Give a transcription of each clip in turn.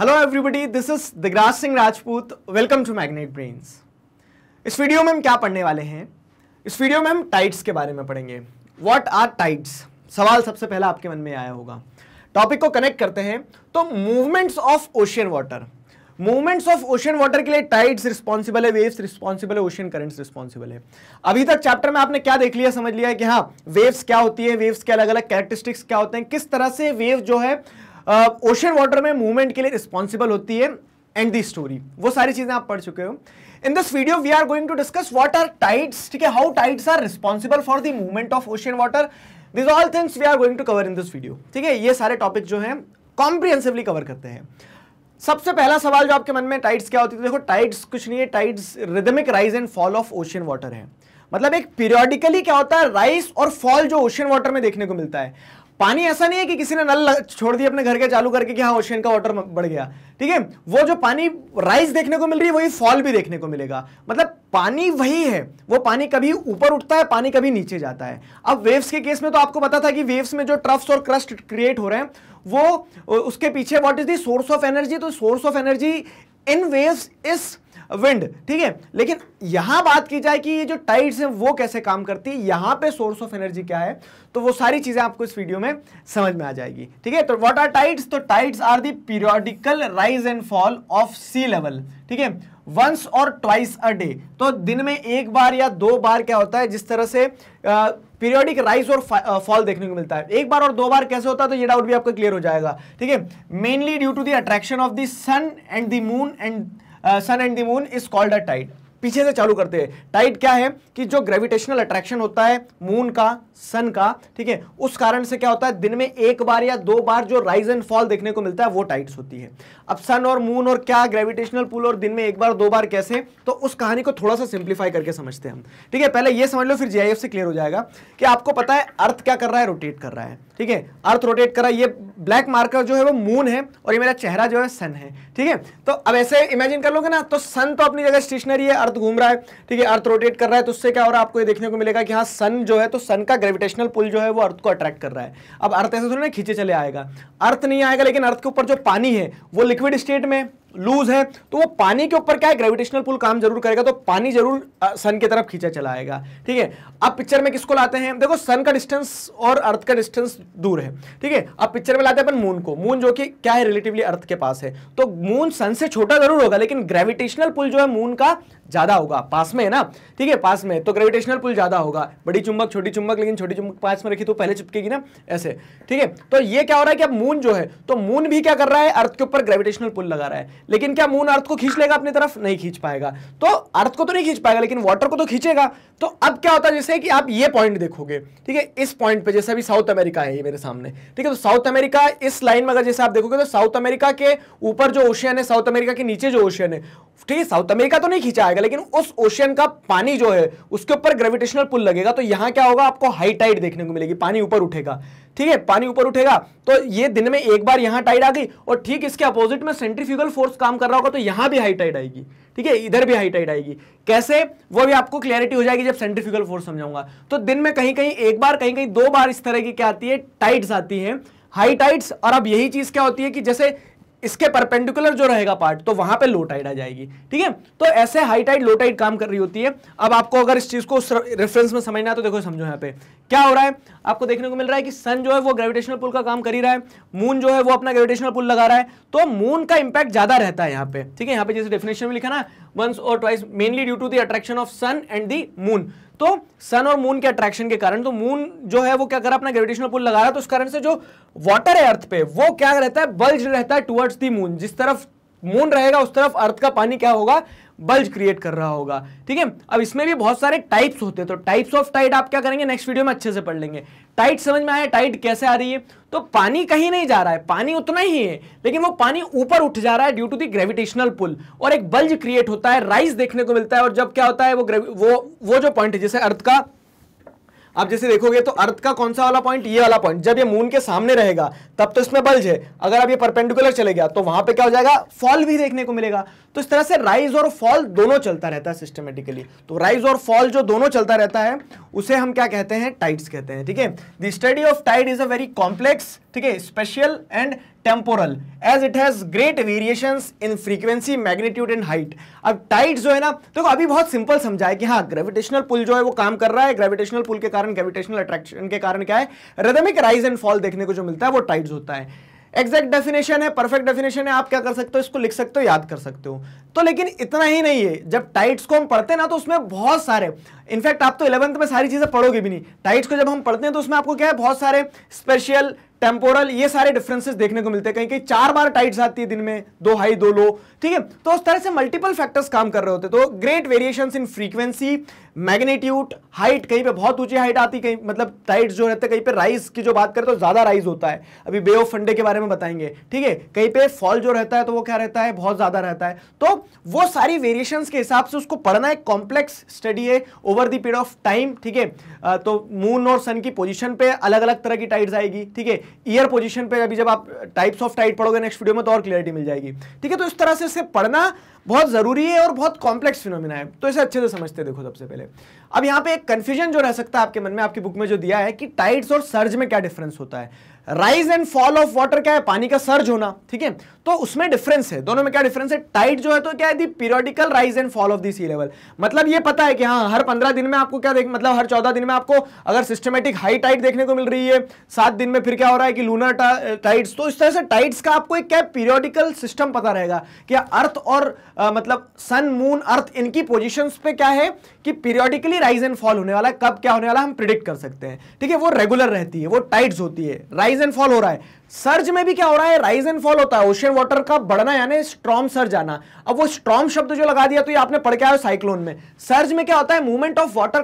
Hello everybody this is Digraj Singh Rajput welcome to Magnet Brains इस video में हम क्या पढ़ने वाले हैं इस वीडियो में हम टाइट्स के बारे में पढ़ेंगे व्हाट आर टाइट्स सवाल सबसे पहला आपके मन में आया होगा टॉपिक को कनेक्ट करते हैं तो movements of ocean water movements of ocean water के लिए टाइड्स रिस्पॉन्सिबल है वेव्स रिस्पॉन्सिबल है ओशियन करंट्स रिस्पॉन्सिबल है अभी तक चैप्टर में आपने क्या देख लिया समझ लिया है कि हाँ वेव्स क्या होती है वेव्स के अलग अलग कैरेक्टरिस्टिक्स क्या होते हैं किस तरह से वेव जो है ओशन वाटर में मूवमेंट के लिए रिस्पॉन्सिबल होती है एंड दी स्टोरी वो सारी चीजें आप पढ़ चुके हो in this video we are going to discuss what are tides ठीक है how tides are responsible for the movement of ocean water these all things we are going to cover in this video ठीक है ये सारे topic जो है comprehensively cover करते हैं सबसे पहला सवाल जो आपके मन में टाइट्स क्या होती है तो देखो टाइट्स कुछ नहीं है tides rhythmic rise and fall of ocean water है मतलब एक पीरियोडिकली क्या होता है राइस और फॉल जो ओशन वाटर में देखने को मिलता है पानी ऐसा नहीं है कि किसी ने नल छोड़ दिया अपने घर के चालू करके कि हाँ ओशियन का वाटर बढ़ गया ठीक है वो जो पानी राइज देखने को मिल रही है वही फॉल भी देखने को मिलेगा मतलब पानी वही है वो पानी कभी ऊपर उठता है पानी कभी नीचे जाता है अब वेव्स के केस में तो आपको पता था कि वेव्स में जो ट्रफ्स और क्रस्ट क्रिएट हो रहे हैं वो उसके पीछे वॉट इज दोर्स सोर्स ऑफ एनर्जी तो source of energy in waves is wind ठीक है लेकिन यहां बात की जाए कि ये जो टाइड्स हैं वो कैसे काम करती है यहां पे सोर्स ऑफ एनर्जी क्या है तो वो सारी चीजें आपको इस वीडियो में समझ में आ जाएगी ठीक है तो व्हाट आर टाइड्स तो tides are the periodical rise and fall of sea level ठीक है वंस और ट्वाइस अ डे तो दिन में एक बार या दो बार क्या होता है जिस तरह से पीरियोडिक राइज और फॉल देखने को मिलता है एक बार और दो बार कैसे होता है तो ये डाउट भी आपका क्लियर हो जाएगा ठीक है mainly due to the attraction of the sun and the moon and sun and the moon is called a tide पीछे से चालू करते हैं टाइट क्या है कि जो ग्रेविटेशनल अट्रैक्शन होता है मून का सन का ठीक है उस कारण से क्या होता है दिन में एक बार या दो बार जो राइज एंड फॉल देखने को मिलता है वो टाइड्स होती है अब सन और मून और क्या ग्रेविटेशनल पुल और दिन में एक बार दो बार कैसे तो उस कहानी को थोड़ा सा सिंप्लीफाई करके समझते हैं हम ठीक है पहले यह समझ लो फिर जी से क्लियर हो जाएगा कि आपको पता है अर्थ क्या कर रहा है रोटेट कर रहा है ठीक है अर्थ रोटेट कर रहा है ये ब्लैक मार्कर जो है वो मून है और ये मेरा चेहरा जो है सन है ठीक है तो अब ऐसे इमेजिन कर लोगे ना तो सन तो अपनी जगह स्टेशनरी है अर्थ घूम रहा है ठीक है अर्थ रोटेट कर रहा है तो उससे क्या हो रहा है आपको ये देखने को मिलेगा कि हाँ सन जो है तो सन का ग्रेविटेशनल पुल जो है वो अर्थ को अट्रैक्ट कर रहा है अब अर्थ ऐसे थोड़ा ना खींचे चले आएगा अर्थ नहीं आएगा लेकिन अर्थ के ऊपर जो पानी है वो लिक्विड स्टेट में लूज है तो वो पानी के ऊपर क्या है ग्रेविटेशनल पुल काम जरूर करेगा तो पानी जरूर सन की तरफ खींचा चला आएगा ठीक है अब पिक्चर में किसको लाते हैं देखो सन का डिस्टेंस और अर्थ का डिस्टेंस दूर है ठीक है अब पिक्चर में लाते हैं अपन मून को मून जो कि क्या है रिलेटिवली अर्थ के पास है तो मून सन से छोटा जरूर होगा लेकिन ग्रेविटेशनल पुल जो है मून का ज्यादा होगा पास में है ना ठीक है पास में तो ग्रेविटेशनल पुल ज्यादा होगा बड़ी चुंबक छोटी चुंबक लेकिन छोटी चुंबक पास में रखी तो पहले चिपकेगी ना ऐसे ठीक है तो ये क्या हो रहा है कि अब मून जो है तो मून भी क्या कर रहा है अर्थ के ऊपर ग्रेविटेशनल पुल लगा रहा है लेकिन क्या मून अर्थ को खींच लेगा अपनी तरफ नहीं खींच पाएगा तो अर्थ को तो नहीं खींच पाएगा लेकिन वाटर को तो खींचेगा तो अब क्या होता है जैसे कि आप ये पॉइंट देखोगे ठीक है इस पॉइंट पर जैसे अभी साउथ अमेरिका है ये मेरे सामने ठीक है तो साउथ अमेरिका इस लाइन में अगर जैसे आप देखोगे तो साउथ अमेरिका के ऊपर जो ओशियन है साउथ अमेरिका के नीचे जो ओशियन है ठीक है साउथ अमेरिका तो नहीं खींचा जाएगा लेकिन उस ओशियन का पानी जो है उसके ऊपर ग्रेविटेशनल पुल लगेगा तो यहां क्या होगा आपको हाई टाइड देखने को मिलेगी पानी ऊपर उठेगा ठीक है पानी ऊपर उठेगा तो ये दिन में एक बार यहां टाइड आ गई और ठीक इसके अपोजिट में सेंट्रीफ्यूगल फोर्स काम कर रहा होगा तो यहां भी हाई टाइड आएगी ठीक है इधर भी हाई टाइड आएगी कैसे वो भी आपको क्लियरिटी हो जाएगी जब सेंट्रीफ्यूगल फोर्स समझाऊंगा तो दिन में कहीं कहीं एक बार कहीं कहीं दो बार इस तरह की क्या आती है टाइड्स आती है हाई टाइड्स और अब यही चीज क्या होती है कि जैसे इसके परपेंडिकुलर जो रहेगा पार्ट तो वहां पे लो टाइड आ जाएगी ठीक है तो ऐसे हाई टाइड लो टाइड काम कर रही होती है अब आपको अगर इस चीज को रेफरेंस में समझना है तो देखो समझो यहां पे क्या हो रहा है आपको देखने को मिल रहा है कि सन जो है वो ग्रेविटेशनल पुल का काम कर ही रहा है मून जो है वो अपना ग्रेविटेशनल पुल लगा रहा है तो मून का इंपैक्ट ज्यादा रहता है यहाँ पे ठीक है यहाँ पे जैसे डेफिनेशन में लिखा ना वंस तो और twice mainly due to the attraction of sun and the moon तो सन और मून के अट्रैक्शन के कारण तो मून जो है वो क्या कर अपना ग्रेविटेशनल पुल लगा रहा है तो उस कारण से जो वाटर है अर्थ पे वो क्या रहता है बल्ज रहता है टुवर्ड्स दी मून जिस तरफ मून रहेगा उस तरफ अर्थ का पानी क्या होगा बल्ज क्रिएट कर रहा होगा ठीक है अब इसमें भी बहुत सारे टाइप्स होते हैं तो टाइप्स ऑफ टाइट आप क्या करेंगे नेक्स्ट वीडियो में अच्छे से पढ़ लेंगे टाइट समझ में आया टाइट कैसे आ रही है तो पानी कहीं नहीं जा रहा है पानी उतना ही है लेकिन वो पानी ऊपर उठ जा रहा है due to the gravitational pull और एक बल्ज क्रिएट होता है राइस देखने को मिलता है और जब क्या होता है वो वो वो जो पॉइंट है जैसे अर्थ का आप जैसे देखोगे तो अर्थ का कौन सा वाला पॉइंट ये वाला पॉइंट जब ये मून के सामने रहेगा तब तो इसमें बल्ज है अगर आप ये परपेंडिकुलर चले गया तो वहां पे क्या हो जाएगा फॉल भी देखने को मिलेगा तो इस तरह से राइज और फॉल दोनों चलता रहता है सिस्टमेटिकली तो राइज और फॉल जो दोनों चलता रहता है उसे हम क्या कहते हैं टाइड्स कहते हैं ठीक है the study of tide is a very complex ठीक है special and temporal as it has great variation in frequency magnitude and height अब टाइट जो है ना देखो तो अभी बहुत सिंपल समझा है कि हाँ ग्रेविटेशनल पुल जो है वो काम कर रहा है ग्रेविटेशनल पुल के कारण ग्रेविटेशनल अट्रैक्शन के कारण क्या है रेदमिक राइज एंड फॉल देखने को जो मिलता है वो टाइट होता है एग्जैक्ट डेफिनेशन है परफेक्ट डेफिनेशन है आप क्या कर सकते हो इसको लिख सकते हो याद कर सकते हो तो लेकिन इतना ही नहीं है जब टाइट्स को हम पढ़ते हैं ना तो उसमें बहुत सारे इनफैक्ट आप तो इलेवंथ में सारी चीज़ें पढ़ोगे भी नहीं टाइट्स को जब हम पढ़ते हैं तो उसमें आपको क्या है बहुत सारे स्पेशल टेम्पोरल ये सारे डिफरेंसेस देखने को मिलते हैं कहीं कहीं चार बार टाइट्स आती है दिन में दो हाई दो लो ठीक है तो उस तरह से मल्टीपल फैक्टर्स काम कर रहे होते तो great variation in frequency magnitude height कहीं पे बहुत ऊंची हाइट आती कहीं मतलब टाइट जो रहते कहीं पे राइज की जो बात करें तो ज्यादा राइज होता है अभी बे ऑफ फंडे के बारे में बताएंगे ठीक है कहीं पे फॉल जो रहता है तो वो क्या रहता है बहुत ज्यादा रहता है तो वो सारी वेरिएशन के हिसाब से उसको पढ़ना एक कॉम्प्लेक्स स्टडी है over the period of time ठीक है तो मून और सन की पोजिशन पे अलग अलग तरह की टाइट्स आएगी ठीक है ईयर पोजिशन पे अभी जब आप टाइप्स ऑफ टाइट पढ़ोगे नेक्स्ट वीडियो में तो और क्लियरिटी मिल जाएगी ठीक है तो इस तरह से से पढ़ना बहुत ज़रूरी है और बहुत कॉम्प्लेक्स फिनोमिना है तो इसे अच्छे से समझते देखो सबसे पहले अब यहाँ पे एक कंफ्यूजन जो रह सकता है आपके मन में आपकी बुक में जो दिया है कि टाइड्स और सर्ज में क्या डिफरेंस होता है rise and fall of water क्या है पानी का सर्ज होना ठीक है तो उसमें डिफरेंस है दोनों में क्या डिफरेंस है टाइट जो है तो क्या है the periodical rise and fall of the sea level मतलब ये पता है कि हाँ हर पंद्रह दिन में आपको क्या देख मतलब हर चौदह दिन में आपको अगर सिस्टमेटिक हाई टाइट देखने को मिल रही है सात दिन में फिर क्या हो रहा है कि लूनर टाइट्स तो इस तरह से टाइट्स का आपको एक क्या पीरियोडिकल सिस्टम पता रहेगा कि अर्थ और आ, मतलब सन मून अर्थ इनकी पोजीशंस पे क्या है कि पीरियोडिकली राइज एंड फॉल होने वाला है कब क्या होने वाला हम प्रिडिक्ट कर सकते हैं ठीक है वो रेगुलर रहती है वो टाइट्स होती है राइज एंड फॉल हो रहा है सर्ज में भी क्या हो रहा है राइज एंड फॉल होता है ओशियन वाटर का बढ़ना यानी स्ट्रॉम सर्ज आना अब वो स्ट्रॉम शब्द जो लगा दिया तो ये आपने पढ़ के आया साइक्लोन में सर्ज में क्या होता है movement of water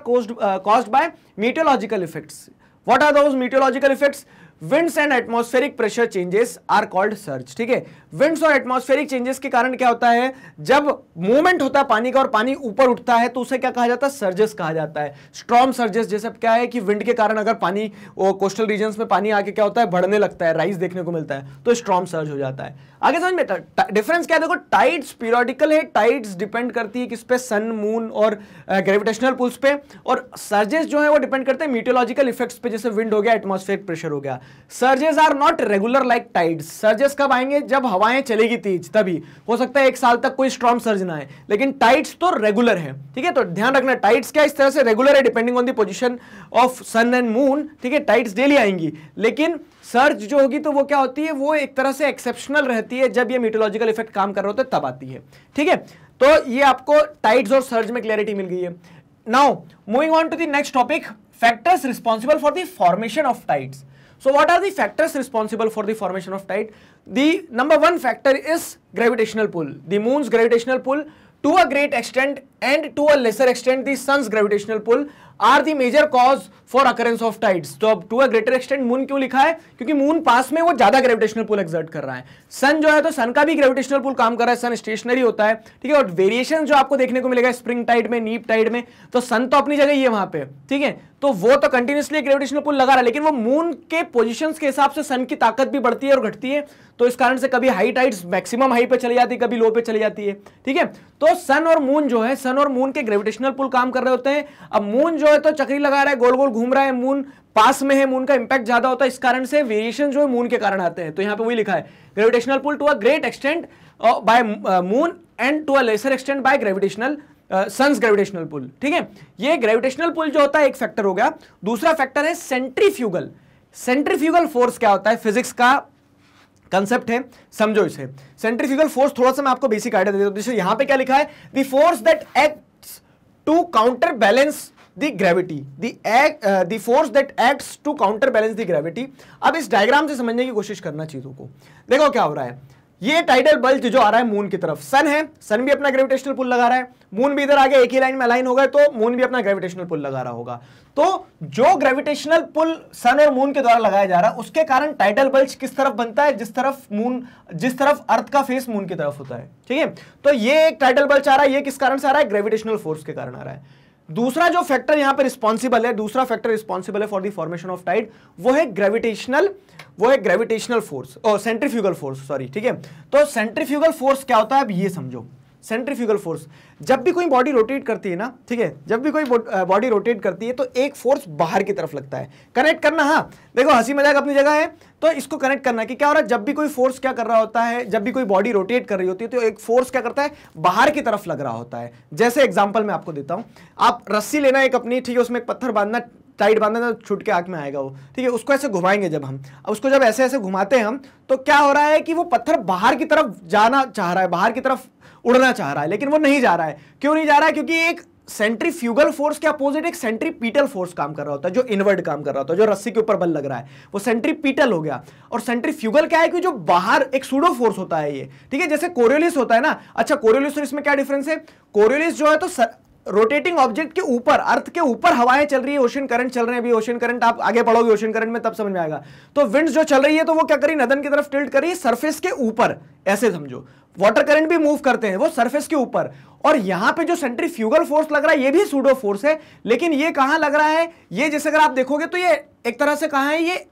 caused by meteorological effects what are those meteorological effects winds and atmospheric pressure changes are called surge ठीक है विंड्स और एटमॉस्फेरिक चेंजेस के कारण क्या होता है जब मूवमेंट होता है पानी का और पानी ऊपर उठता है तो उसे क्या कहा जाता है सर्जेस कहा जाता है स्ट्रॉम सर्जेस जैसे क्या है कि विंड के कारण अगर पानी कोस्टल रीजन में पानी आके क्या होता है बढ़ने लगता है राइस देखने को मिलता है तो स्ट्रॉम सर्ज हो जाता है आगे समझ में डिफरेंस क्या है देखो टाइट्स पीरियोडिकल है टाइट्स डिपेंड करती है किस पे सन मून और ग्रेविटेशनल पुल्स पे और सर्जेस जो है वो डिपेंड करते हैं मीटोलॉजिकल इफेक्ट्स पे जैसे विंड हो गया एटमॉस्फेरिक प्रेशर हो गया surges are not regular like tide surges कब आएंगे जब हवाएं चलेगी तेज तभी हो सकता है एक साल तक कोई स्ट्रॉन्ग सर्ज ना आए लेकिन टाइड्स तो रेगुलर है ठीक है तो ध्यान रखना टाइड्स क्या इस तरह से रेगुलर है depending on the position of sun and moon ठीक है टाइड्स डेली आएंगी लेकिन सर्ज जो होगी तो वो क्या होती है वो एक तरह से एक्सेप्शनल रहती है जब ये मीटोलॉजिकल इफेक्ट काम कर रहे होते तब आती है ठीक है तो ये आपको टाइड्स और सर्ज में क्लैरिटी मिल गई है now moving on to the next topic factors responsible for the formation of tides So what are the factors responsible for the formation of tide? The number one factor is gravitational pull. The moon's gravitational pull to a great extent and to a lesser extent the sun's gravitational pull are the major cause for occurrence of tides तो अब to a greater extent moon क्यों लिखा है क्योंकि moon पास में वो ज्यादा gravitational pull exert कर रहा है सन जो है तो सन का भी ग्रेविटेशनल पुल काम कर रहा है सन स्टेशनरी होता है ठीक है और वेरिएशन जो आपको देखने को मिलेगा स्प्रिंग टाइड में नीप टाइड में तो सन तो अपनी जगह ही है वहां पे ठीक है तो वो तो कंटिन्यूसली ग्रेविटेशनल पुल लगा रहा है लेकिन वो मून के पोजिशन के हिसाब से सन की ताकत भी बढ़ती है और घटती है तो इस कारण से कभी हाई टाइड्स मैक्सिमम हाई पे चली जाती है कभी लो पे चली जाती है ठीक है तो सन और मून जो है सन और मून के ग्रेविटेशनल पुल काम कर रहे होते हैं अब मून जो है तो चक्री लगा रहा है गोल गोल घूम रहा है मून पास में है मून का इंपैक्ट ज्यादा होता है इस कारण से वेरिएशन जो है मून के कारण आते हैं तो यहां पे वही लिखा है gravitational pull to a great extent by moon and to a lesser extent by gravitational sun's gravitational pull ठीक है ये ग्रेविटेशनल पुल जो होता है एक फैक्टर हो गया दूसरा फैक्टर है सेंट्रीफ्यूगल सेंट्रीफ्यूगल फोर्स क्या होता है फिजिक्स का कंसेप्ट है समझो इसे सेंट्रीफ्यूगल फोर्स थोड़ा सा मैं आपको बेसिक आइडिया दे देता हूं जैसे यहाँ पे क्या लिखा है the force that act to counter balance the gravity the force that acts to counter balance the gravity अब इस डायग्राम से समझने की कोशिश करना चीजों को देखो क्या हो रहा है ये टाइडल बल्ज जो आ रहा है मून की तरफ सन है सन भी अपना ग्रेविटेशनल पुल लगा रहा है मून भी इधर आगे एक ही लाइन में लाइन होगा तो मून भी अपना ग्रेविटेशनल पुल लगा रहा होगा तो जो ग्रेविटेशनल पुल सन और मून के द्वारा लगाया जा रहा है उसके कारण टाइडल बल्ज किस तरफ बनता है जिस तरफ मून जिस तरफ अर्थ का फेस मून की तरफ होता है ठीक है तो ये एक टाइडल बल्ज आ रहा है ये किस कारण से आ रहा है ग्रेविटेशनल फोर्स के कारण आ रहा है दूसरा जो फैक्टर यहां पर रिस्पॉन्सिबल है दूसरा फैक्टर रिस्पॉन्सिबल है for the formation of tide वो है ग्रेविटेशनल वो है gravitational force centrifugal force sorry ठीक है तो सेंट्रीफ्यूगल फोर्स क्या होता है अब ये समझो सेंट्रीफ्यूगल फोर्स जब भी कोई बॉडी रोटेट करती है ना ठीक है जब भी कोई बॉडी रोटेट करती है तो एक फोर्स बाहर की तरफ लगता है कनेक्ट करना हाँ देखो हंसी मजाक अपनी जगह है तो इसको कनेक्ट करना कि क्या हो रहा है जब भी कोई फोर्स क्या कर रहा होता है जब भी कोई बॉडी रोटेट कर रही होती है तो एक फोर्स क्या करता है बाहर की तरफ लग रहा होता है जैसे एग्जाम्पल मैं आपको देता हूँ आप रस्सी लेना एक अपनी ठीक है उसमें एक पत्थर बांधना टाइट बांधना तो छूट के आँख में आएगा वो ठीक है उसको ऐसे घुमाएंगे जब हम अब उसको जब ऐसे ऐसे घुमाते हैं हम तो क्या हो रहा है कि वो पत्थर बाहर की तरफ जाना चाह रहा है बाहर की तरफ उड़ना चाह रहा है लेकिन वो नहीं जा रहा है क्यों नहीं जा रहा है क्योंकि एक सेंट्री फ्यूगल फोर्स के अपोजिट एक सेंट्री पीटल फोर्स काम कर रहा होता है जो इनवर्ड काम कर रहा होता है जो रस्सी के ऊपर बल लग रहा है वो सेंट्री पीटल हो गया और सेंट्री फ्यूगल क्या है कि जो बाहर एक सूडो फोर्स होता है ये ठीक है जैसे कोरियोलिस होता है ना अच्छा कोरियोलिस और इसमें क्या डिफरेंस है कोरियोलिस जो है तो सर... रोटेटिंग ऑब्जेक्ट के ऊपर अर्थ के ऊपर हवाएं चल रही है ओशन करंट चल रहे हैं अभी ओशन करंट आप आगे पढ़ोगे ओशन करंट में तब समझ में आएगा तो विंड्स जो चल रही है तो वो क्या करी नदन की तरफ टिल्ट करी सरफेस के ऊपर ऐसे समझो वाटर करंट भी मूव करते हैं वो सरफेस के ऊपर और यहां पे जो फ्यूगल फोर्स लग रहा है ये भी सूडो फोर्स है लेकिन ये कहां लग रहा है ये जैसे अगर आप देखोगे तो ये एक तरह से कहां है ये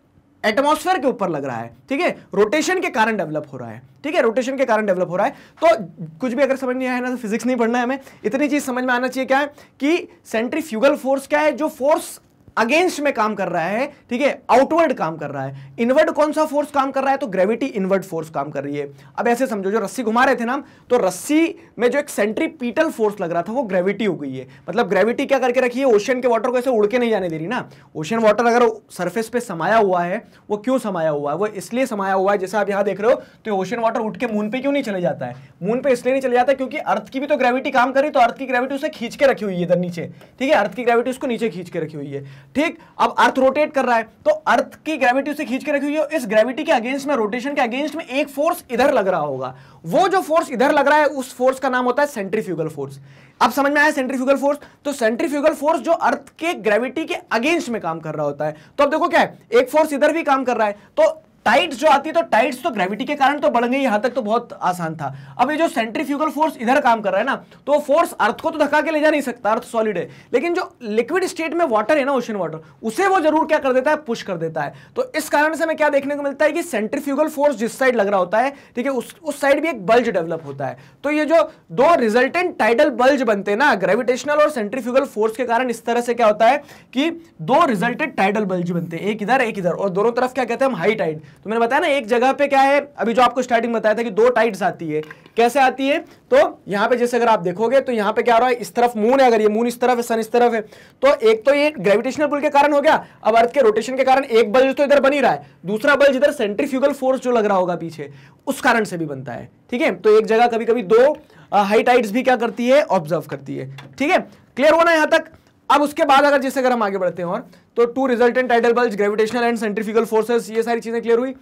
एटमॉस्फेयर के ऊपर लग रहा है ठीक है रोटेशन के कारण डेवलप हो रहा है ठीक है रोटेशन के कारण डेवलप हो रहा है तो कुछ भी अगर समझ नहीं आया ना तो फिजिक्स नहीं पढ़ना है हमें इतनी चीज समझ में आना चाहिए क्या है कि फ्यूगल फोर्स क्या है जो फोर्स अगेंस्ट में काम कर रहा है ठीक है आउटवर्ड काम कर रहा है इनवर्ड कौन सा फोर्स काम कर रहा है तो ग्रेविटी इनवर्ड फोर्स काम कर रही है अब ऐसे समझो जो रस्सी घुमा रहे थे ना तो रस्सी में जो एक सेंट्रीपीटल फोर्स लग रहा था वो ग्रेविटी हो गई है मतलब ग्रेविटी क्या करके रखी है ओशन के वाटर को ऐसे उड़के नहीं जाने दे रही ना ओशन वाटर अगर सर्फेस पे समाया हुआ है वो क्यों समाया हुआ है वो इसलिए समाया हुआ है जैसे आप यहां देख रहे हो तो ओशन वाटर उठ के मून पर क्यों नहीं चले जाता है मून पर इसलिए नहीं चले जाता क्योंकि अर्थ की भी तो ग्रेविटी काम कर रही तो अर्थ की ग्रेविटी उसे खींच के रखी हुई है इधर नीचे ठीक है अर्थ की ग्रेविटी उसको नीचे खींच के रखी हुई है ठीक अब अर्थ रोटेट कर रहा है तो अर्थ की ग्रेविटी उसे खींच के रखी हुई इस ग्रेविटी के अगेंस्ट में रोटेशन के अगेंस्ट में एक फोर्स इधर लग रहा होगा वो जो फोर्स इधर लग रहा है उस फोर्स का नाम होता है सेंट्रीफ्यूगल फोर्स अब समझ में आया सेंट्रीफ्यूगल फोर्स तो सेंट्रीफ्यूगल फोर्स जो अर्थ के ग्रेविटी के अगेंस्ट में काम कर रहा होता है तो अब देखो क्या है एक फोर्स इधर भी काम कर रहा है तो टाइट्स जो आती है तो टाइट्स तो ग्रेविटी के कारण तो बढ़ गई यहां तक तो बहुत आसान था अब ये जो सेंट्रीफ्यूगल फोर्स इधर काम कर रहा है ना तो फोर्स अर्थ को तो धक्का के ले जा नहीं सकता अर्थ सॉलिड है लेकिन जो लिक्विड स्टेट में वाटर है ना ओशन वाटर उसे वो जरूर क्या कर देता है पुश कर देता है तो इस कारण से हमें क्या देखने को मिलता है कि सेंट्रीफ्यूगल फोर्स जिस साइड लग रहा होता है ठीक है उस साइड भी एक बल्ज डेवलप होता है तो ये जो दो रिजल्टेंट टाइडल बल्ज बनते हैं ना ग्रेविटेशनल और सेंट्रीफ्यूगल फोर्स के कारण इस तरह से क्या होता है कि दो रिजल्टेंट टाइडल बल्ज बनते हैं एक इधर एक इधर और दोनों तरफ क्या कहते हैं हम हाई टाइड तो मैंने बताया ना एक जगह पे क्या है अभी जो आपको स्टार्टिंग बताया था कि दो टाइट्स आती है कैसे आती है तो यहाँ पे जैसे अगर आप देखोगे तो यहाँ पे क्या हो रहा है इस तरफ मून है अगर ये मून इस तरफ है सन इस तरफ है तो एक तो ये ग्रेविटेशनल पुल के कारण हो गया अब अर्थ के रोटेशन के कारण एक बल्ज तो इधर बनी रहा है दूसरा बल्ज इधर सेंट्रीफ्यूगल फोर्स जो लग रहा होगा पीछे उस कारण से भी बनता है ठीक है तो एक जगह कभी कभी दो हाई टाइट्स भी क्या करती है ऑब्जर्व करती है ठीक है क्लियर होना यहाँ तक अब उसके बाद अगर जैसे अगर हम आगे बढ़ते हैं और तो two resultant tidal bulge gravitational and centrifugal forces ये सारी चीजें क्लियर हुई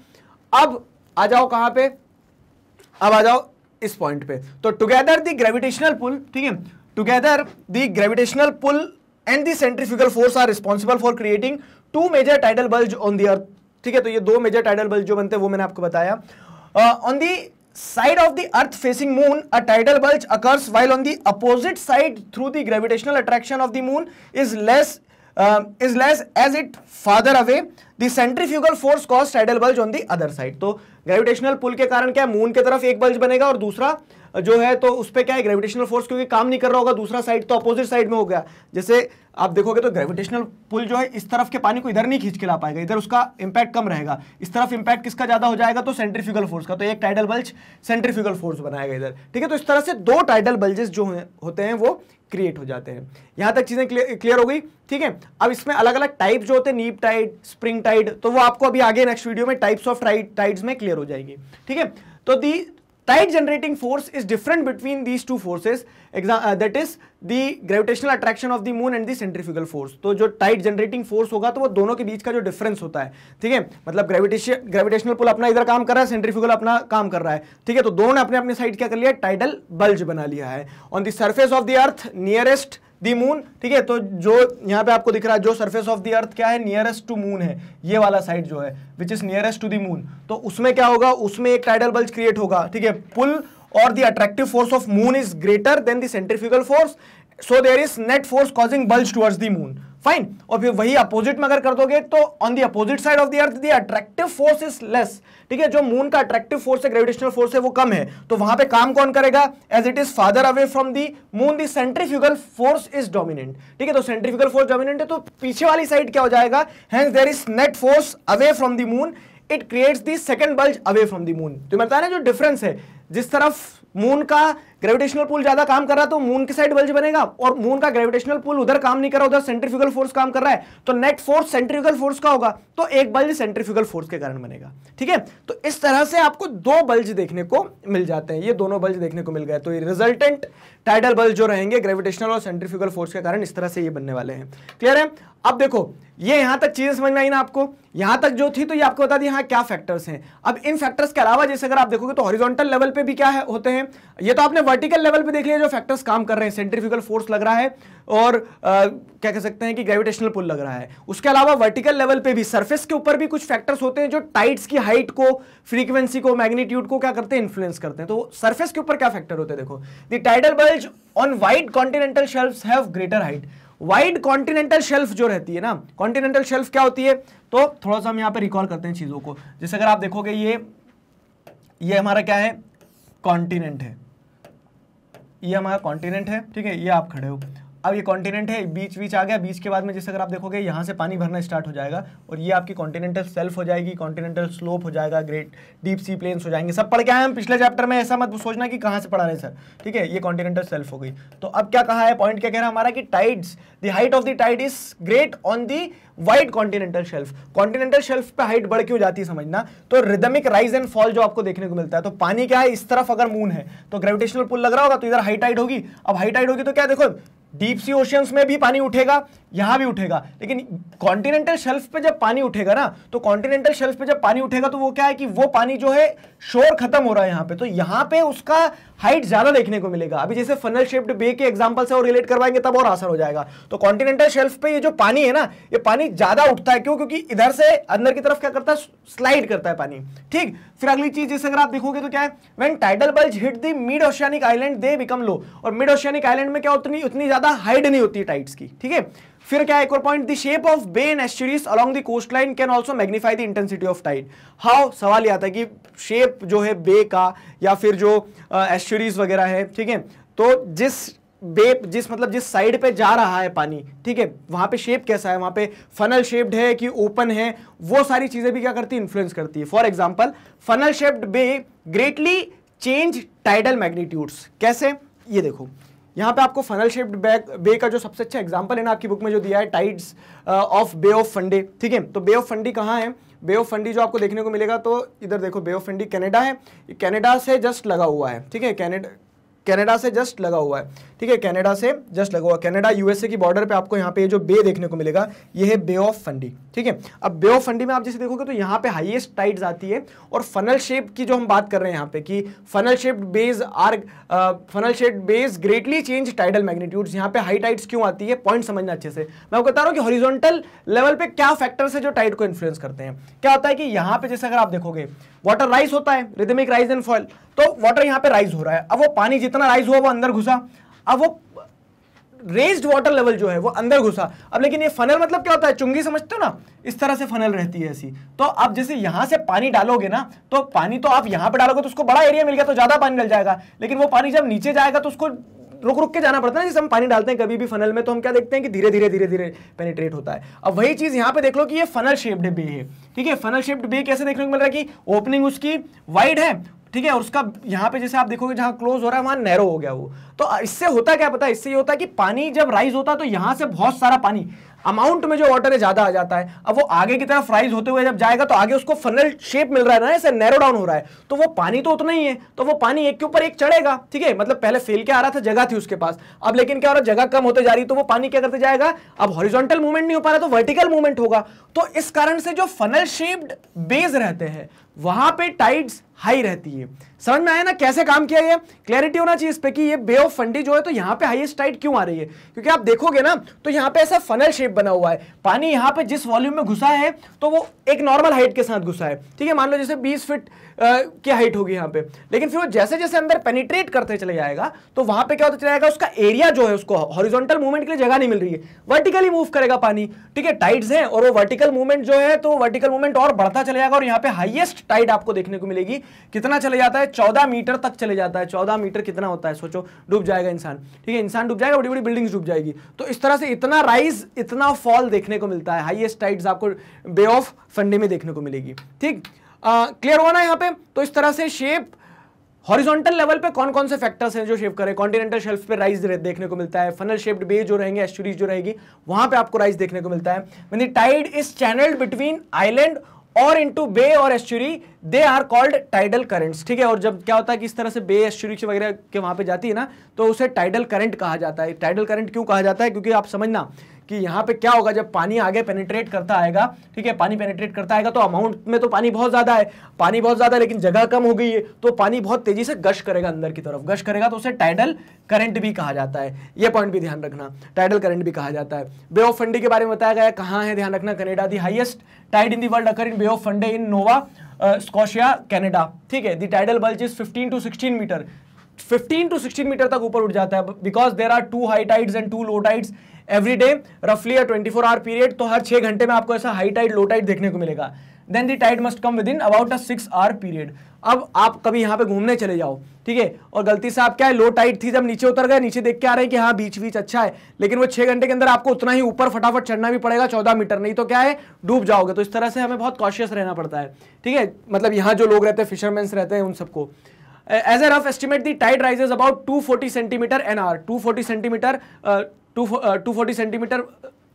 अब आ जाओ कहां पे अब आ जाओ इस पॉइंट पे तो टुगेदर द ग्रेविटेशनल पुल ठीक है together the gravitational pull and the centrifugal force are responsible for creating two major tidal bulge on the earth ठीक है तो ये दो मेजर टाइडल बल्ज जो बनते हैं वो मैंने आपको बताया on the side of the earth facing moon a tidal bulge occurs while on the opposite side through the gravitational attraction of the moon is less is less as it farther away the centrifugal force cause tidal bulge on the other side तो gravitational pull के कारण क्या moon की तरफ एक bulge बनेगा और दूसरा जो है तो उस पर क्या है ग्रेविटेशनल फोर्स क्योंकि काम नहीं कर रहा होगा दूसरा साइड तो अपोजिट साइड में हो गया जैसे आप देखोगे तो ग्रेविटेशनल पुल जो है इस तरफ के पानी को इधर नहीं खींच के ला पाएगा इधर उसका इंपैक्ट कम रहेगा इस तरफ इंपैक्ट किसका ज़्यादा हो जाएगा तो सेंट्रीफ्यूगल फोर्स का तो एक टाइडल बल्ज सेंट्रीफ्यूगल फोर्स बनाएगा इधर ठीक है तो इस तरह से दो टाइडल बल्जेस जो है होते हैं वो क्रिएट हो जाते हैं यहां तक चीज़ें क्लियर हो गई ठीक है अब इसमें अलग अलग टाइप जो होते हैं नीप टाइड स्प्रिंग टाइड तो वो आपको अभी आगे नेक्स्ट वीडियो में टाइप्स ऑफ टाइड्स में क्लियर हो जाएगी ठीक है तो दी tight generating force is different between these two forces uh, that is the gravitational attraction of the moon and the centrifugal force तो जो tight generating force होगा तो वो दोनों के बीच का जो difference होता है ठीक है मतलब gravitation gravitational pull अपना इधर काम कर रहा है centrifugal अपना काम कर रहा है ठीक है तो दोनों ने अपने अपने side क्या कर लिया tidal bulge बना लिया है on the surface of the earth nearest the moon ठीक है तो जो यहाँ पे आपको दिख रहा है जो सरफेस ऑफ दी अर्थ क्या है नियरेस्ट टू मून है ये वाला साइड जो है which is nearest to the moon तो उसमें क्या होगा उसमें एक टाइडल बल्ज क्रिएट होगा ठीक है पुल और the attractive force of moon is greater than centrifugal force so there is net force causing bulge towards the moon fine और फिर वही अपोजिट में अगर कर दोगे तो on the opposite side of the earth the attractive force is less ठीक है जो मून का अट्रैक्टिव फोर्स है ग्रेविटेशनल फोर्स है वो कम है तो वहां पे काम कौन करेगा as it is farther away from the moon the centrifugal force is dominant ठीक है तो सेंट्रीफ्यूगल फोर्स डोमिनेंट है तो पीछे वाली साइड क्या हो जाएगा hence there is net force away from the moon it creates the second bulge away from the moon तो मैं बता रहा जो डिफरेंस है जिस तरफ मून का ग्रेविटेशनल पुल ज्यादा काम कर रहा है तो मून की साइड बल्ज बनेगा और मून का ग्रेविटेशनल पुल उधर काम नहीं कर रहा उधर सेंट्रीफ्यूगल फोर्स काम कर रहा है तो नेट फोर्स सेंट्रीफ्यूगल फोर्स का होगा तो एक बल्ज सेंट्रीफ्यूगल फोर्स के कारण बनेगा ठीक है तो इस तरह से आपको दो बल्ज देखने को मिल जाते हैं ये दोनों बल्ज देखने को मिल गए तो ये रिजल्टेंट टाइडल बल्ज जो रहेंगे ग्रेविटेशनल और सेंट्रीफ्यूगल फोर्स के कारण इस तरह से ये बनने वाले हैं क्लियर है अब देखो ये यहां तक चीज़ें समझ में आई ना आपको यहां तक जो थी तो ये आपको बता दी हाँ क्या फैक्टर्स हैं अब इन फैक्टर्स के अलावा जैसे अगर आप देखोगे तो हॉरिजॉन्टल लेवल पे भी क्या है होते हैं ये तो आपने वर्टिकल लेवल पे देख लिया जो फैक्टर्स काम कर रहे हैं सेंट्रिफिकल फोर्स लग रहा है और आ, क्या कह सकते हैं कि ग्रेविटेशनल पुल लग रहा है उसके अलावा वर्टिकल लेवल पे भी सर्फेस के ऊपर भी कुछ फैक्टर्स होते हैं जो टाइट्स की हाइट को फ्रीक्वेंसी को मैग्नीट्यूड को क्या करते हैं इन्फ्लुएंस करते हैं तो सर्फेस के ऊपर क्या फैक्टर होते हैं देखो the tidal bulge on wide continental shelf have greater height wide continental shelf जो रहती है ना कॉन्टिनेंटल शेल्फ क्या होती है तो थोड़ा सा हम यहां पे रिकॉल करते हैं चीज़ों को जैसे अगर आप देखोगे ये ये हमारा क्या है कॉन्टिनेंट है ये हमारा कॉन्टिनेंट है ठीक है ये आप खड़े हो अब ये कॉन्टिनेंट है बीच बीच आ गया बीच के बाद में जैसे अगर आप देखोगे यहाँ से पानी भरना स्टार्ट हो जाएगा और ये आपकी कॉन्टिनेंटल सेल्फ हो जाएगी कॉन्टिनेंटल स्लोप हो जाएगा ग्रेट डीप सी प्लेन्स हो जाएंगे सब पढ़ के आए हम पिछले चैप्टर में ऐसा मत सोचना कि कहाँ से पढ़ा रहे सर ठीक है ये कॉन्टिनेंटल सेल्फ हो गई तो अब क्या कहा है पॉइंट क्या कह रहा है हमारा कि tides the height of the tide is great on the wide continental shelf continental shelf पे हाइट बढ़ क्यों जाती है समझना तो रिदमिक राइज एंड फॉल जो आपको देखने को मिलता है तो पानी क्या है इस तरफ अगर मून है तो ग्रेविटेशनल पुल लग रहा होगा तो इधर हाई टाइड होगी अब हाई टाइड होगी तो क्या देखो डीप सी ओशियंस में भी पानी उठेगा यहां भी उठेगा लेकिन कॉन्टिनेंटल शेल्फ पे जब पानी उठेगा ना तो कॉन्टिनेंटल शेल्फ पे जब पानी उठेगा तो वो क्या है कि वो पानी जो है शोर खत्म हो रहा है यहां पे तो यहाँ पे उसका हाइट ज्यादा देखने को मिलेगा अभी जैसे फनल शेप्ड बे के एग्जाम्पल से और रिलेट करवाएंगे तब और आसान हो जाएगा तो कॉन्टिनेंटल शेल्फ पे ये जो पानी है ना ये पानी ज्यादा उठता है क्यों क्योंकि इधर से अंदर की तरफ क्या करता है स्लाइड करता है पानी ठीक फिर अगली चीज जैसे अगर आप देखोगे तो क्या है when tidal bulge hit the mid oceanic island they become low और मिड ऑशियानिक आइलैंड में क्या उतनी उतनी ज्यादा हाइट नहीं होती टाइट्स की ठीक है फिर क्या एक और point the shape of bay and estuaries along the coast line can also magnify the intensity of tide how सवाल यह आता है कि शेप जो है बे का या फिर जो एस्टरीज वगैरह है ठीक है तो जिस बे जिस मतलब जिस साइड पे जा रहा है पानी ठीक है वहां पे शेप कैसा है वहां पे फनल शेप्ड है कि ओपन है वो सारी चीज़ें भी क्या करती है इन्फ्लुएंस करती है for example funnel shaped bay greatly change tidal magnitudes कैसे ये देखो यहाँ पे आपको फनल शेप्ड बैग बे का जो सबसे अच्छा एग्जाम्पल है ना आपकी बुक में जो दिया है टाइड्स ऑफ बे ऑफ फंडे ठीक है तो बे ऑफ फंडी कहाँ है बे ऑफ फंडी जो आपको देखने को मिलेगा तो इधर देखो बे ऑफ फंडी कनाडा है कनाडा से जस्ट लगा हुआ है ठीक है कनाडा से जस्ट लगा हुआ है ठीक है कनाडा से जस्ट लगा हुआ है कनाडा यूएसए की बॉर्डर पे आपको यहाँ पे ये जो बे देखने को मिलेगा ये है बे ऑफ फंडी ठीक है अब बे ऑफ फंडी में आप जैसे देखोगे तो यहाँ पे हाईएस्ट टाइड्स आती है और फनल शेप की जो हम बात कर रहे हैं यहाँ पे कि funnel shaped bays are funnel shape bays greatly change tidal magnitudes यहाँ पे हाई टाइड्स क्यों आती है पॉइंट समझना अच्छे से मैं आपको बता रहा हूँ कि हॉरिजोटल लेवल पे क्या फैक्टर्स है जो टाइड को इन्फ्लुएंस करते हैं क्या होता है कि यहाँ पे जैसे अगर आप देखोगे वाटर राइज होता है रिदमिक राइज एंड फॉल तो वाटर यहाँ पे राइज हो रहा है अब वो पानी जितना राइज हुआ वो अंदर घुसा अब वो रेज्ड वाटर लेवल जो है वो अंदर घुसा अब लेकिन ये फनल मतलब क्या होता है चुंगी समझते हो ना इस तरह से फनल रहती है ऐसी तो आप जैसे यहाँ से पानी डालोगे ना तो पानी तो आप यहाँ पे डालोगे तो उसको बड़ा एरिया मिल गया तो ज़्यादा पानी डल जाएगा लेकिन वो पानी जब नीचे जाएगा तो उसको रुक रुक के जाना पड़ता है ना जैसे हम पानी डालते हैं कभी भी फनल में तो हम क्या देखते हैं कि धीरे धीरे धीरे धीरे पेनिट्रेट होता है अब वही चीज़ यहाँ पे देख लो कि ये फनल शेप्ड बे है ठीक है फनल शेप्ड बे कैसे देखने को मिल रहा है कि ओपनिंग उसकी वाइड है ठीक है और उसका यहाँ पे जैसे आप देखोगे जहाँ क्लोज हो रहा है वहाँ नैरो हो गया वो तो इससे होता क्या पता है इससे ये होता है कि पानी जब राइज होता है तो यहाँ से बहुत सारा पानी अमाउंट में जो वाटर है ज्यादा आ जाता है अब वो आगे की तरफ राइज होते हुए जब जाएगा तो आगे उसको फनल शेप मिल रहा है ना ऐसे नैरो डाउन हो रहा है तो वो पानी तो उतना ही है तो वो पानी एक के ऊपर एक चढ़ेगा ठीक है मतलब पहले फेल के आ रहा था जगह थी उसके पास अब लेकिन क्या हो रहा है जगह कम होते जा रही तो वो पानी क्या करते जाएगा अब हॉरिजोंटल मूवमेंट नहीं हो पा रहा तो वर्टिकल मूवमेंट होगा तो इस कारण से जो फनल शेप्ड बेस रहते हैं वहां पे टाइड्स हाई रहती है समझ में आया ना कैसे काम किया ये क्लैरिटी होना चाहिए इस पे कि ये बे ऑफ फंडी जो है तो यहाँ पे हाईएस्ट टाइट क्यों आ रही है क्योंकि आप देखोगे ना तो यहाँ पे ऐसा फनल शेप बना हुआ है पानी यहाँ पे जिस वॉल्यूम में घुसा है तो वो एक नॉर्मल हाइट के साथ घुसा है ठीक है मान लो जैसे बीस फिट की हाइट होगी यहाँ पे लेकिन फिर वो जैसे जैसे अंदर पेनिट्रेट करते चले जाएगा तो वहां पर क्या होता चला जाएगा उसका एरिया जो है उसको हॉरिजोंटल मूवमेंट के लिए जगह नहीं मिल रही है वर्टिकली मूव करेगा पानी ठीक है टाइड्स है और वो वर्टिकल मूवमेंट जो है तो वर्टिकल मूवमेंट और बढ़ता चले जाएगा और यहाँ पे हाइएस्ट टाइड आपको देखने को मिलेगी कितना चले जाता है चौदह मीटर तक चले जाता है चौदह मीटर कितना होता है सोचो डूब जाएगा इंसान ठीक है इंसान डूब जाएगा बड़ी बड़ी बिल्डिंग्स डूब जाएगी तो इस तरह से इतना राइज इतना फॉल देखने को मिलता है हाइएस्ट टाइट्स आपको बे ऑफ फंडे में देखने को मिलेगी ठीक क्लियर हुआ ना यहाँ पे तो इस तरह से शेप हॉरिजॉन्टल लेवल पे कौन कौन से फैक्टर्स हैं जो शेप करें कॉन्टिनेंटल शेल्फ पे राइज देखने को मिलता है फनल शेप्ड बे जो रहेंगे एस्टूरीज जो रहेगी वहां पे आपको राइज देखने को मिलता है the tide is channelled between island और इनटू बे और estuary they are called tidal currents ठीक है और जब क्या होता है कि इस तरह से बे एस्चुरी वगैरह के वहां पे जाती है ना तो उसे टाइडल करंट कहा जाता है टाइडल करंट क्यों कहा जाता है क्योंकि आप समझना कि यहाँ पे क्या होगा जब पानी आगे पेनिट्रेट करता आएगा ठीक है पानी पेनिट्रेट करता आएगा तो अमाउंट में तो पानी बहुत ज़्यादा है पानी बहुत ज़्यादा लेकिन जगह कम हो गई है तो पानी बहुत तेज़ी से गश करेगा अंदर की तरफ गश करेगा तो उसे टाइडल करंट भी कहा जाता है ये पॉइंट भी ध्यान रखना टाइडल करंट भी कहा जाता है बे ऑफ फंडे के बारे में बताया गया कहाँ है ध्यान रखना Canada the highest tide in the world occur in Bay of Fundy in Nova Scotia Canada ठीक है the tidal bulge is fifteen to sixteen metre 15 to 16 metre तक ऊपर उठ जाता है because there are two high tides and two low tides every day रफली या twenty four hour period तो हर छह घंटे में आपको ऐसा हाई टाइड लो टाइड देखने को मिलेगा then the tide must come within about a six hour period अब आप कभी यहाँ पे घूमने चले जाओ ठीक है और गलती से आप क्या है लो टाइट थी जब नीचे उतर गए नीचे देख के आ रहे हैं कि हाँ बीच बीच अच्छा है लेकिन वो छः घंटे के अंदर आपको उतना ही ऊपर फटाफट चढ़ना भी पड़ेगा चौदह मीटर नहीं तो क्या है डूब जाओगे तो इस तरह से हमें बहुत कॉशियस रहना पड़ता है ठीक है मतलब यहाँ जो लोग रहते हैं फिशरमैन रहते हैं उन सबको as a rough estimate the tide rises about forty centimetre an hour forty centimetre to forty centimetre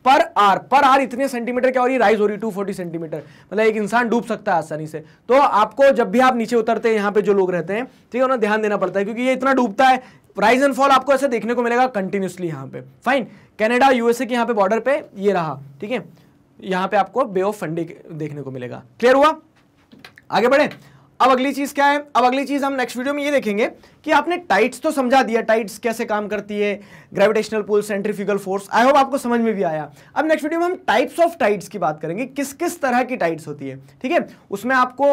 per hour per hour इतने सेंटीमीटर क्या हो रही है राइज हो रही है टू फोर्टी सेंटीमीटर मतलब एक इंसान डूब सकता है आसानी से तो आपको जब भी आप नीचे उतरते हैं यहाँ पे जो लोग रहते हैं ठीक है उन्हें ध्यान देना पड़ता है क्योंकि ये इतना डूबता है राइज एंड फॉल आपको ऐसे देखने को मिलेगा कंटिन्यूसली यहाँ पे फाइन कैनेडा यूएसए के यहाँ पे बॉर्डर पे ये रहा ठीक है यहाँ पे आपको बे ऑफ फंडे देखने को मिलेगा क्लियर हुआ आगे बढ़े अब अगली चीज क्या है अब अगली चीज हम नेक्स्ट वीडियो में ये देखेंगे कि आपने टाइट्स तो समझा दिया टाइट्स कैसे काम करती है gravitational pull centrifugal force I hope आपको समझ में भी आया अब नेक्स्ट वीडियो में हम टाइप्स ऑफ टाइट्स की बात करेंगे किस किस तरह की टाइट्स होती है ठीक है उसमें आपको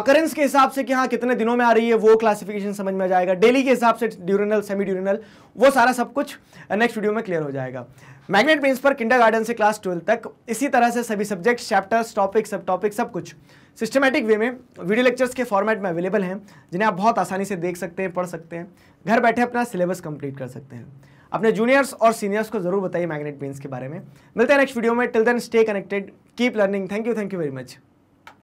अकरेंस के हिसाब से कि हाँ कितने दिनों में आ रही है वो क्लासिफिकेशन समझ में आ जाएगा डेली के हिसाब से ड्यूरनल सेमी ड्यूरनल वो सारा सब कुछ नेक्स्ट वीडियो में क्लियर हो जाएगा मैग्नेट प्रिंस पर किंडर गार्डन से क्लास ट्वेल्व तक इसी तरह से सभी सब्जेक्ट्स चैप्टर्स टॉपिक सब टॉपिक सब कुछ सिस्टमेटिक वे में वीडियो लेक्चर्स के फॉर्मेट में अवेलेबल हैं जिन्हें आप बहुत आसानी से देख सकते हैं पढ़ सकते हैं घर बैठे अपना सिलेबस कंप्लीट कर सकते हैं अपने जूनियर्स और सीनियर्स को जरूर बताइए मैग्नेट बेन्स के बारे में मिलते हैं नेक्स्ट वीडियो में till then stay connected keep learning thank you thank you very much